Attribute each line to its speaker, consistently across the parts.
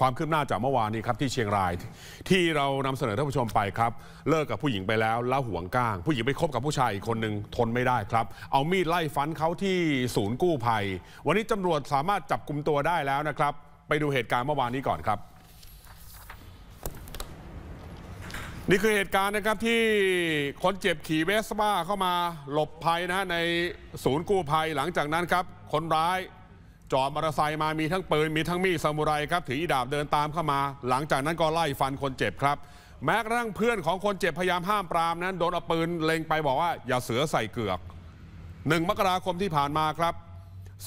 Speaker 1: ความคืบหน้าจากเมื่อวานนี้ครับที่เชียงราย ที่เรานำเสนอท่านผู้ชมไปครับเลิกกับผู้หญิงไปแล้วแล้วห่วงก้าง ผู้หญิงไปคบกับผู้ชายอีกคนหนึ่งทนไม่ได้ครับ เอามีดไล่ฟันเขาที่ศูนย์กู้ภัย วันนี้ตารวจสามารถจับกลุ่มตัวได้แล้วนะครับ ไปดูเหตุการณ์เมื่อวานนี้ก่อนครับ นี่คือเหตุการณ์นะครับที่คนเจ็บขี่เวสป้าเข้ามาหลบภัยนะฮะในศูนย์กู้ภัยหลังจากนั้นครับคนร้ายจอดมอเตอร์ไซค์มามีทั้งปืน มีทั้งมีดซามูไรครับ ถือดาบเดินตามเข้ามา หลังจากนั้นก็ไล่ฟันคนเจ็บครับ แม้กระทั่งเพื่อนของคนเจ็บพยายามห้ามปราม นั้นโดนเอาปืนเล็งไปบอกว่าอย่าเสือใส่เกือก หนึ่งมกราคมที่ผ่านมาครับ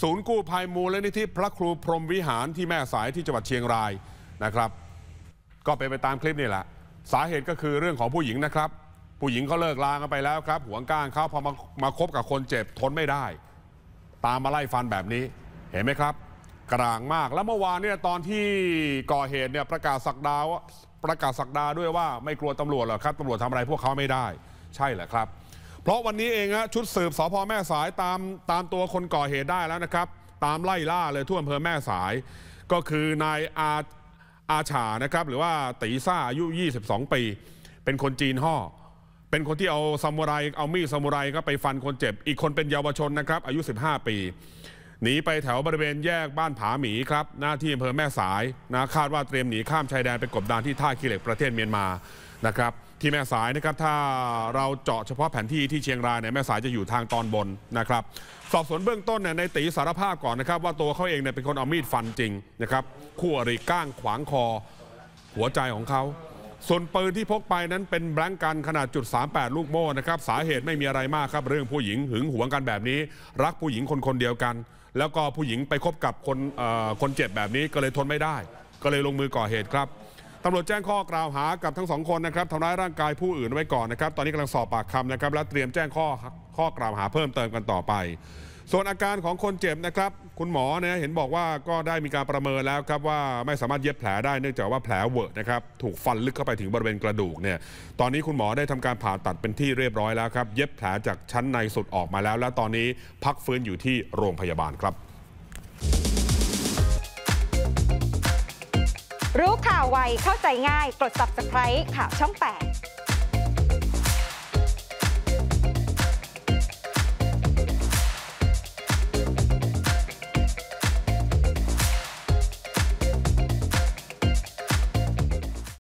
Speaker 1: ศูนย์กู้ภัยมูลนิธิพระครูพรหมวิหารที่แม่สายที่จังหวัดเชียงรายนะครับ ก็ไปไปตามคลิปนี่แหละ สาเหตุก็คือเรื่องของผู้หญิงนะครับ ผู้หญิงเขาเลิกลากันไปแล้วครับหวงก้างเขาพอมามาคบกับคนเจ็บทนไม่ได้ ตามมาไล่ฟันแบบนี้เห็นไหมครับกลางมากแล้วเมื่อวานเนี่ยตอนที่ก่อเหตุเนี่ยประกาศสักดาวประกาศสักดาด้วยว่าไม่กลัวตำรวจหรอกครับตำรวจทำอะไรพวกเขาไม่ได้ใช่แหละครับ เพราะวันนี้เองฮะชุดสืบสพแม่สายตามตามตัวคนก่อเหตุได้แล้วนะครับตามไล่ล่าเลยทั่วอำเภอแม่สาย ก็คือนายอาอาชานะครับหรือว่าตีซ่าอายุ 22 ปี เป็นคนจีนห่อเป็นคนที่เอาซามูไรเอามีดซามูไรก็ไปฟันคนเจ็บ อีกคนเป็นเยาวชนนะครับอายุ 15 ปีหนีไปแถวบริเวณแยกบ้านผาหมีครับหน้าที่อำเภอแม่สายนะคาดว่าเตรียมหนีข้ามชายแดนไปกบดานที่ท่าขี้เหล็กประเทศเมียนมานะครับ ที่แม่สายนะครับถ้าเราเจาะเฉพาะแผนที่ที่เชียงรายเนี่ยแม่สายจะอยู่ทางตอนบนนะครับ สอบสวนเบื้องต้นเนี่ยในตีสารภาพก่อนนะครับ ว่าตัวเขาเองเนี่ยเป็นคนเอามีดฟันจริงนะครับคู่อริก้างขวางคอหัวใจของเขาส่วนปืนที่พกไปนั้นเป็นแบล็งกันขนาด จุด 38 ลูกโม่นะครับสาเหตุไม่มีอะไรมากครับ เรื่องผู้หญิงหึงหวงกันแบบนี้ รักผู้หญิงคนคนเดียวกัน แล้วก็ผู้หญิงไปคบกับคนคนเจ็บแบบนี้ก็เลยทนไม่ได้ ก็เลยลงมือก่อเหตุครับ ตำรวจแจ้งข้อกล่าวหากับทั้งสองคนนะครับทำร้ายร่างกายผู้อื่นไว้ก่อนนะครับตอนนี้กำลังสอบปากคำนะครับและเตรียมแจ้งข้อข้อกล่าวหาเพิ่มเติมกันต่อไปส่วนอาการของคนเจ็บนะครับ คุณหมอเนี่ยเห็นบอกว่าก็ได้มีการประเมินแล้วครับว่าไม่สามารถเย็บแผลได้เนื่องจากว่าแผลเวอะนะครับถูกฟันลึกเข้าไปถึงบริเวณกระดูกเนี่ยตอนนี้คุณหมอได้ทำการผ่าตัดเป็นที่เรียบร้อยแล้วครับ เย็บแผลจากชั้นในสุดออกมาแล้ว และตอนนี้พักฟื้นอยู่ที่โรงพยาบาลครับ รู้ข่าวไวเข้าใจง่ายกด subscribe ข่าวช่อง8